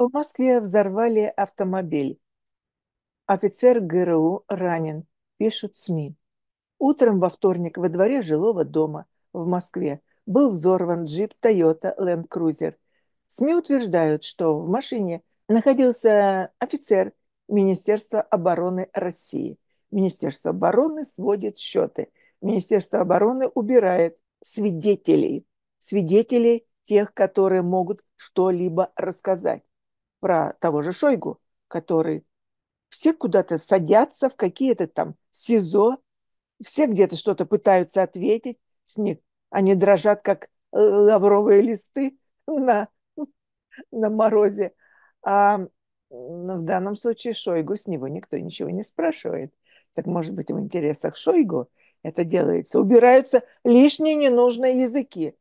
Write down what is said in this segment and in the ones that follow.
В Москве взорвали автомобиль. Офицер ГРУ ранен, пишут СМИ. Утром во вторник во дворе жилого дома в Москве был взорван джип Toyota Land Cruiser. СМИ утверждают, что в машине находился офицер Министерства обороны России. Министерство обороны сводит счеты. Министерство обороны убирает свидетелей. Свидетелей тех, которые могут что-либо рассказать про того же Шойгу, который все куда-то садятся в какие-то там СИЗО, все где-то что-то пытаются ответить, с них они дрожат, как э, лавровые листы на, на морозе. А ну, в данном случае Шойгу с него никто ничего не спрашивает. Так может быть в интересах Шойгу это делается. Убираются лишние ненужные языки.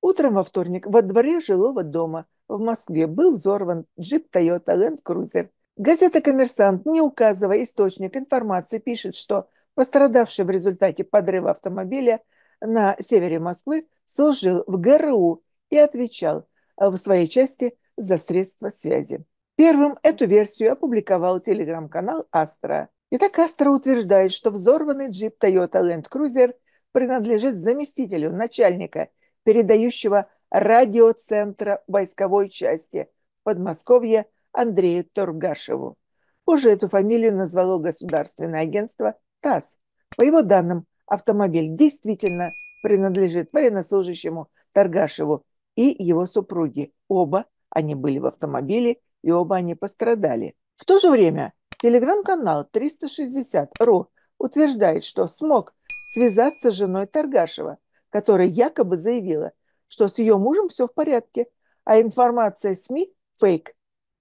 Утром во вторник во дворе жилого дома – в Москве был взорван джип Toyota Land Cruiser. Газета «Коммерсант», не указывая источник информации, пишет, что пострадавший в результате подрыва автомобиля на севере Москвы служил в ГРУ и отвечал э, в своей части за средства связи. Первым эту версию опубликовал телеграм-канал «Астра». Итак, «Астра» утверждает, что взорванный джип Toyota Land Cruiser принадлежит заместителю начальника, передающего радиоцентра войсковой части Подмосковья Андрею Торгашеву. Позже эту фамилию назвало государственное агентство ТАСС. По его данным, автомобиль действительно принадлежит военнослужащему Торгашеву и его супруге. Оба они были в автомобиле и оба они пострадали. В то же время телеграм-канал 360.ру утверждает, что смог связаться с женой Торгашева, которая якобы заявила, что с ее мужем все в порядке, а информация СМИ – фейк.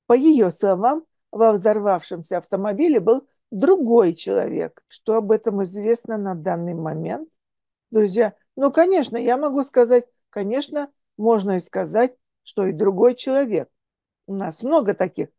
По ее словам, во взорвавшемся автомобиле был другой человек. Что об этом известно на данный момент? Друзья, ну, конечно, я могу сказать, конечно, можно и сказать, что и другой человек. У нас много таких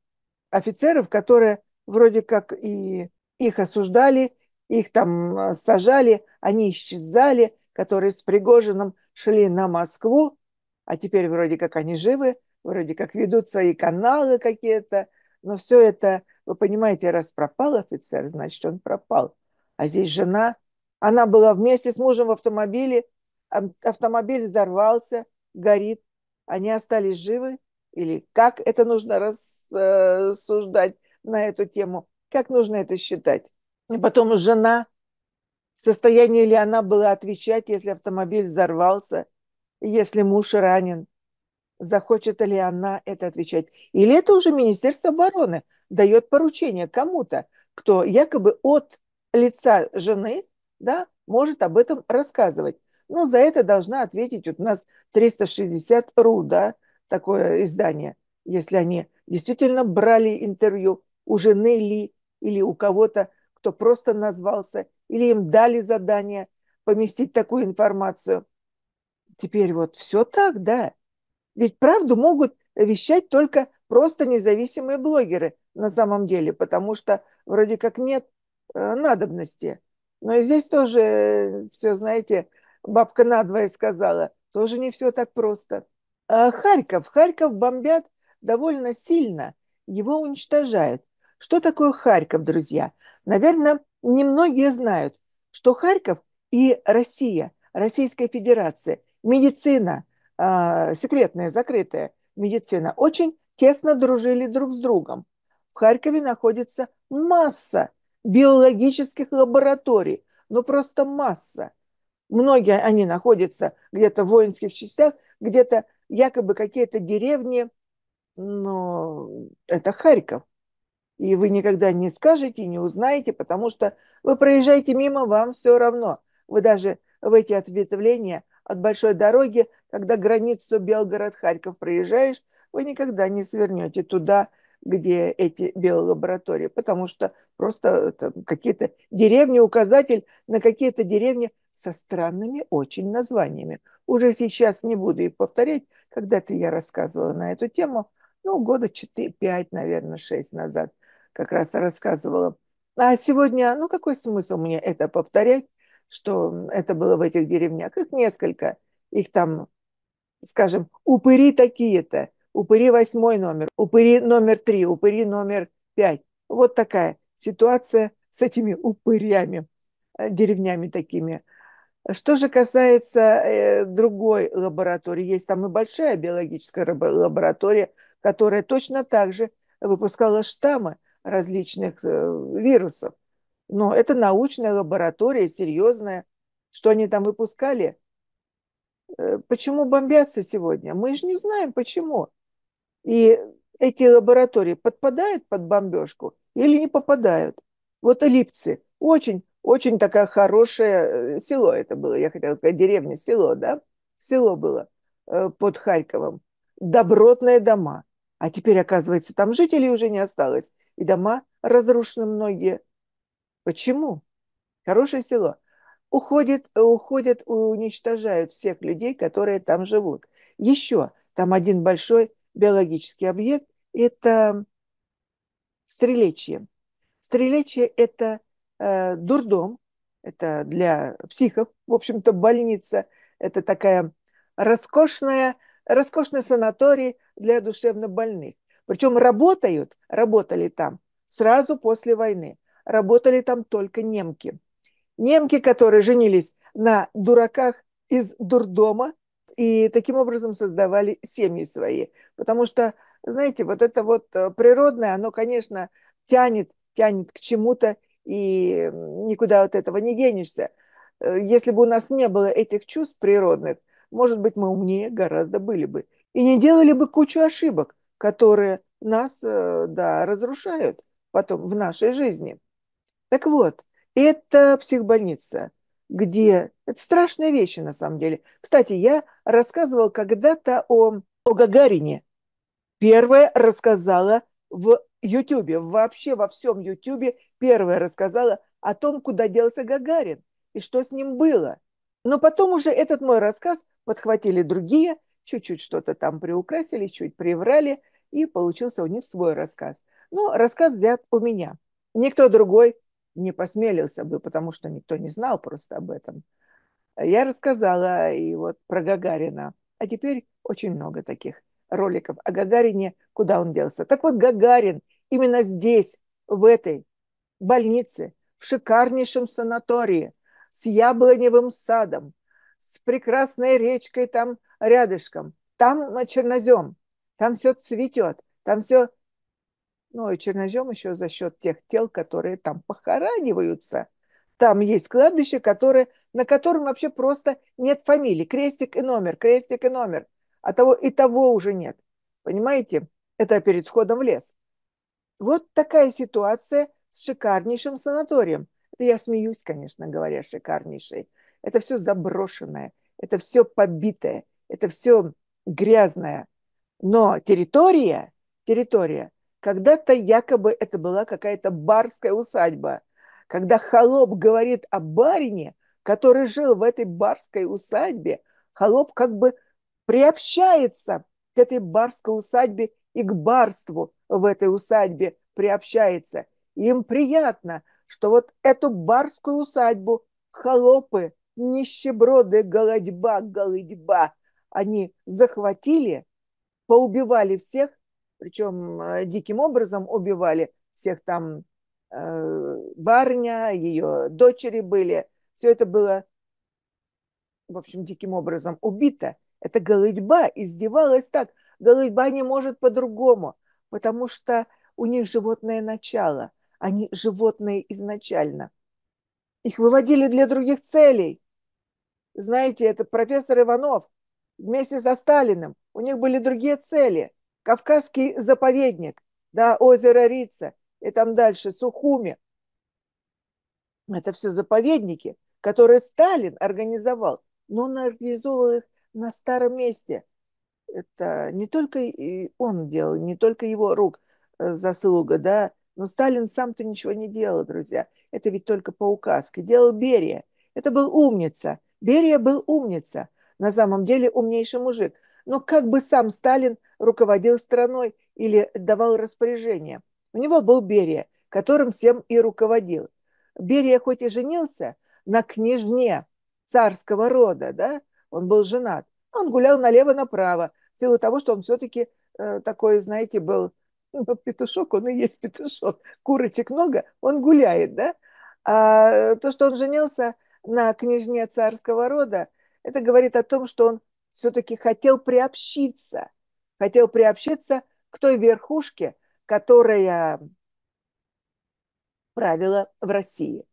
офицеров, которые вроде как и их осуждали, их там э, сажали, они исчезали, которые с Пригожиным шли на Москву, а теперь вроде как они живы, вроде как ведут свои каналы какие-то, но все это, вы понимаете, раз пропал офицер, значит, он пропал. А здесь жена, она была вместе с мужем в автомобиле, автомобиль взорвался, горит, они остались живы, или как это нужно рассуждать на эту тему, как нужно это считать. И потом жена в состоянии ли она была отвечать, если автомобиль взорвался, если муж ранен, захочет ли она это отвечать. Или это уже Министерство обороны дает поручение кому-то, кто якобы от лица жены да, может об этом рассказывать. Ну, за это должна ответить вот у нас 360 РУ, да, такое издание, если они действительно брали интервью у жены ли или у кого-то, кто просто назвался – или им дали задание поместить такую информацию. Теперь вот все так, да. Ведь правду могут вещать только просто независимые блогеры на самом деле, потому что вроде как нет э, надобности. Но и здесь тоже э, все, знаете, бабка надвое сказала, тоже не все так просто. А Харьков. Харьков бомбят довольно сильно, его уничтожают. Что такое Харьков, друзья? Наверное, немногие знают, что Харьков и Россия, Российская Федерация, медицина, э, секретная, закрытая медицина, очень тесно дружили друг с другом. В Харькове находится масса биологических лабораторий, ну просто масса. Многие они находятся где-то в воинских частях, где-то якобы какие-то деревни, но это Харьков и вы никогда не скажете, не узнаете, потому что вы проезжаете мимо, вам все равно. Вы даже в эти ответвления от большой дороги, когда границу Белгород-Харьков проезжаешь, вы никогда не свернете туда, где эти белые потому что просто э, какие-то деревни, указатель на какие-то деревни со странными очень названиями. Уже сейчас не буду их повторять, когда-то я рассказывала на эту тему, ну, года 4, 5, наверное, 6 назад как раз рассказывала. А сегодня, ну какой смысл мне это повторять, что это было в этих деревнях? Их несколько. Их там, скажем, упыри такие-то, упыри восьмой номер, упыри номер три, упыри номер пять. Вот такая ситуация с этими упырями, э, деревнями такими. Что же касается э, другой лаборатории, есть там и большая биологическая лаборатория, которая точно так же выпускала штаммы, различных э, вирусов. Но это научная лаборатория, серьезная. Что они там выпускали? Э, почему бомбятся сегодня? Мы же не знаем, почему. И эти лаборатории подпадают под бомбежку или не попадают? Вот Элипцы. Очень, очень такая хорошая э, село это было. Я хотела сказать деревня, село, да? Село было под Харьковом. Добротные дома – а теперь, оказывается, там жителей уже не осталось, и дома разрушены многие. Почему? Хорошее село. Уходит, уходят, уничтожают всех людей, которые там живут. Еще там один большой биологический объект – это стрелечье. Стрелечье – это э, дурдом, это для психов, в общем-то, больница. Это такая роскошная, роскошный санаторий – для душевнобольных. Причем работают, работали там сразу после войны. Работали там только немки. Немки, которые женились на дураках из дурдома и таким образом создавали семьи свои. Потому что, знаете, вот это вот э, природное, оно, конечно, тянет, тянет к чему-то, и никуда от этого не денешься. Э, если бы у нас не было этих чувств природных, может быть, мы умнее гораздо были бы и не делали бы кучу ошибок, которые нас э, да, разрушают потом в нашей жизни. Так вот, это психбольница, где... Это страшная вещь на самом деле. Кстати, я рассказывала когда-то о, о Гагарине. Первая рассказала в Ютубе, вообще во всем Ютубе первая рассказала о том, куда делся Гагарин и что с ним было. Но потом уже этот мой рассказ подхватили другие – чуть-чуть что-то там приукрасили, чуть приврали, и получился у них свой рассказ. Но рассказ взят у меня. Никто другой не посмелился бы, потому что никто не знал просто об этом. Я рассказала и вот про Гагарина. А теперь очень много таких роликов о Гагарине, куда он делся. Так вот, Гагарин именно здесь, в этой больнице, в шикарнейшем санатории, с яблоневым садом, с прекрасной речкой там – рядышком, там чернозем, там все цветет, там все... Ну и чернозем еще за счет тех тел, которые там похораниваются. Там есть кладбище, которое, на котором вообще просто нет фамилии Крестик и номер, крестик и номер. А того и того уже нет. Понимаете? Это перед входом в лес. Вот такая ситуация с шикарнейшим санаторием. Это я смеюсь, конечно, говоря, шикарнейший. Это все заброшенное, это все побитое, это все грязное. Но территория, территория, когда-то якобы это была какая-то барская усадьба. Когда холоп говорит о барине, который жил в этой барской усадьбе, холоп как бы приобщается к этой барской усадьбе и к барству в этой усадьбе приобщается. им приятно, что вот эту барскую усадьбу холопы, нищеброды, голодьба, голодьба они захватили, поубивали всех, причем э, диким образом убивали всех там э, барня, ее дочери были. Все это было, в общем, диким образом убито. Это голодьба издевалась так. Голодьба не может по-другому, потому что у них животное начало. Они животные изначально. Их выводили для других целей. Знаете, это профессор Иванов – вместе со Сталиным. У них были другие цели. Кавказский заповедник, да, озеро Рица и там дальше Сухуми. Это все заповедники, которые Сталин организовал, но он организовал их на старом месте. Это не только и он делал, не только его рук э, заслуга, да, но Сталин сам-то ничего не делал, друзья. Это ведь только по указке. Делал Берия. Это был умница. Берия был умница на самом деле умнейший мужик. Но как бы сам Сталин руководил страной или давал распоряжение. У него был Берия, которым всем и руководил. Берия хоть и женился на княжне царского рода, да, он был женат, он гулял налево-направо, в силу того, что он все-таки э, такой, знаете, был ну, петушок, он и есть петушок, курочек много, он гуляет, да. А э, то, что он женился на княжне царского рода, это говорит о том, что он все-таки хотел приобщиться, хотел приобщиться к той верхушке, которая правила в России.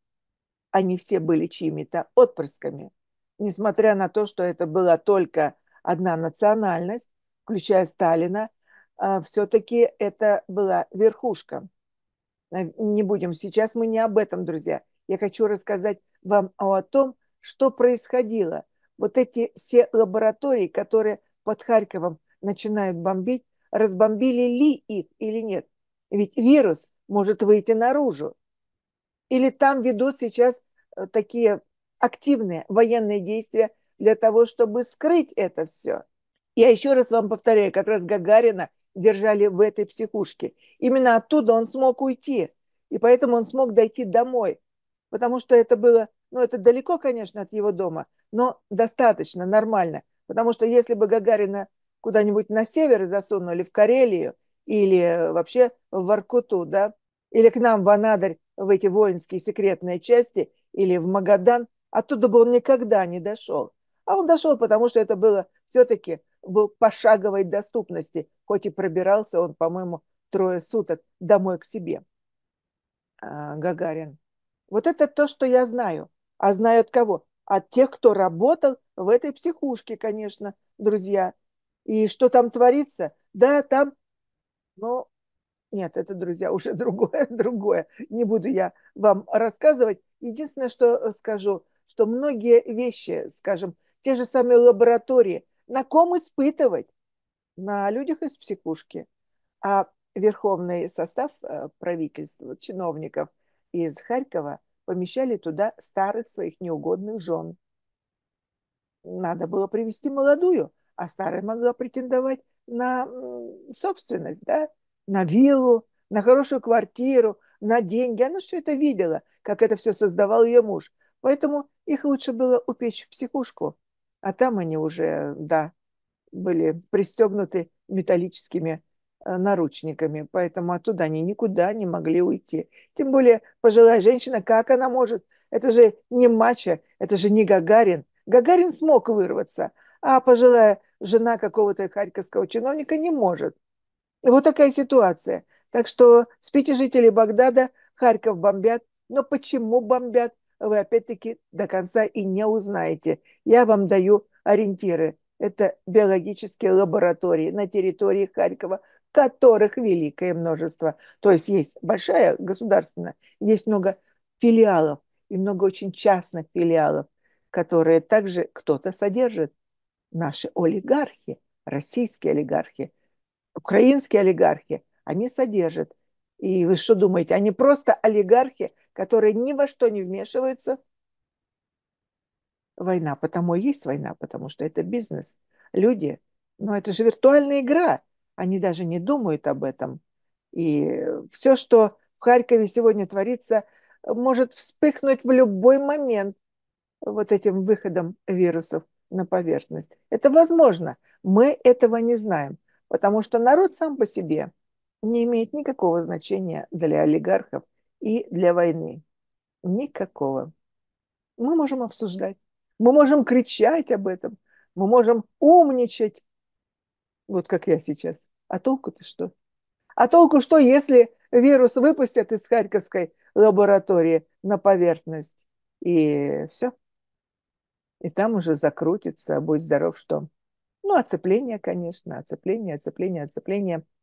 Они все были чьими-то отпрысками, несмотря на то, что это была только одна национальность, включая Сталина, а все-таки это была верхушка. Э, не будем сейчас, мы не об этом, друзья. Я хочу рассказать вам о том, что происходило – вот эти все лаборатории, которые под Харьковом начинают бомбить, разбомбили ли их или нет. Ведь вирус может выйти наружу. Или там ведут сейчас э, такие активные военные действия для того, чтобы скрыть это все. Я еще раз вам повторяю, как раз Гагарина держали в этой психушке. Именно оттуда он смог уйти. И поэтому он смог дойти домой. Потому что это было, ну это далеко, конечно, от его дома, но достаточно, нормально. Потому что если бы Гагарина куда-нибудь на север засунули, в Карелию или э, вообще в Воркуту, да, или к нам в Анадырь, в эти воинские секретные части, или в Магадан, оттуда бы он никогда не дошел. А он дошел, потому что это было все-таки в пошаговой доступности, хоть и пробирался он, по-моему, трое суток домой к себе. А, Гагарин. Вот это то, что я знаю. А знаю от кого? от тех, кто работал в этой психушке, конечно, друзья. И что там творится? Да, там, но нет, это, друзья, уже другое, другое. Не буду я вам рассказывать. Единственное, что э, скажу, что многие вещи, скажем, те же самые лаборатории, на ком испытывать? На людях из психушки. А верховный состав э, правительства, чиновников из Харькова – помещали туда старых своих неугодных жен. Надо было привести молодую, а старая могла претендовать на собственность, да, на виллу, на хорошую квартиру, на деньги. Она все это видела, как это все создавал ее муж. Поэтому их лучше было упечь в психушку. А там они уже, да, были пристегнуты металлическими Э, наручниками, поэтому оттуда они никуда не могли уйти. Тем более пожилая женщина, как она может? Это же не Мача, это же не Гагарин. Гагарин смог вырваться, а пожилая жена какого-то харьковского чиновника не может. Вот такая ситуация. Так что спите жители Багдада, Харьков бомбят. Но почему бомбят, вы опять-таки до конца и не узнаете. Я вам даю ориентиры. Это биологические лаборатории на территории Харькова, которых великое множество. То есть есть большая государственная, есть много филиалов и много очень частных филиалов, которые также кто-то содержит. Наши олигархи, российские олигархи, украинские олигархи, они содержат. И вы что думаете, они просто олигархи, которые ни во что не вмешиваются? Война, потому и есть война, потому что это бизнес. Люди, но ну, это же виртуальная игра они даже не думают об этом. И все, что в Харькове сегодня творится, может вспыхнуть в любой момент вот этим выходом вирусов на поверхность. Это возможно. Мы этого не знаем, потому что народ сам по себе не имеет никакого значения для олигархов и для войны. Никакого. Мы можем обсуждать, мы можем кричать об этом, мы можем умничать, вот как я сейчас. А толку-то что? А толку что, если вирус выпустят из Харьковской лаборатории на поверхность? И все. И там уже закрутится, а будь здоров, что. Ну, оцепление, конечно, оцепление, оцепление, оцепление –